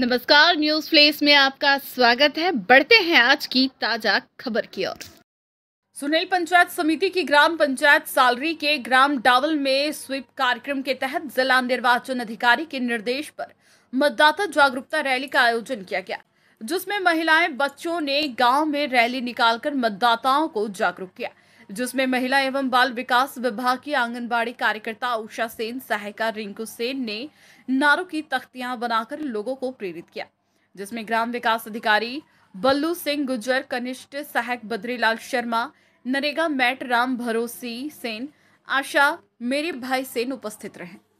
नमस्कार news place में आपका स्वागत है बढ़ते हैं आज की ताजा खबर की ओर सुनेल पंचायत समिति की ग्राम पंचायत सालरी के ग्राम डावल में स्वीप कार्यक्रम के तहत जिला निर्वाचन अधिकारी के निर्देश पर मतदाता जागरूकता रैली का आयोजन किया गया जिसमें महिलाएं बच्चों ने गांव में रैली निकालकर मतदाताओं को जागरूक किया जिसमें महिला एवं बाल विकास विभाग की आंगनबाड़ी कार्यकर्ता उषा सेन सहायिका रिंकू सेन ने नारों की तख्तियां बनाकर लोगों को प्रेरित किया जिसमें ग्राम विकास अधिकारी बल्लू सिंह गुजर कनिष्ठ सहायक बद्रीलाल शर्मा नरेगा मैट राम भरोसी सेन आशा मेरे भाई सेन उपस्थित रहे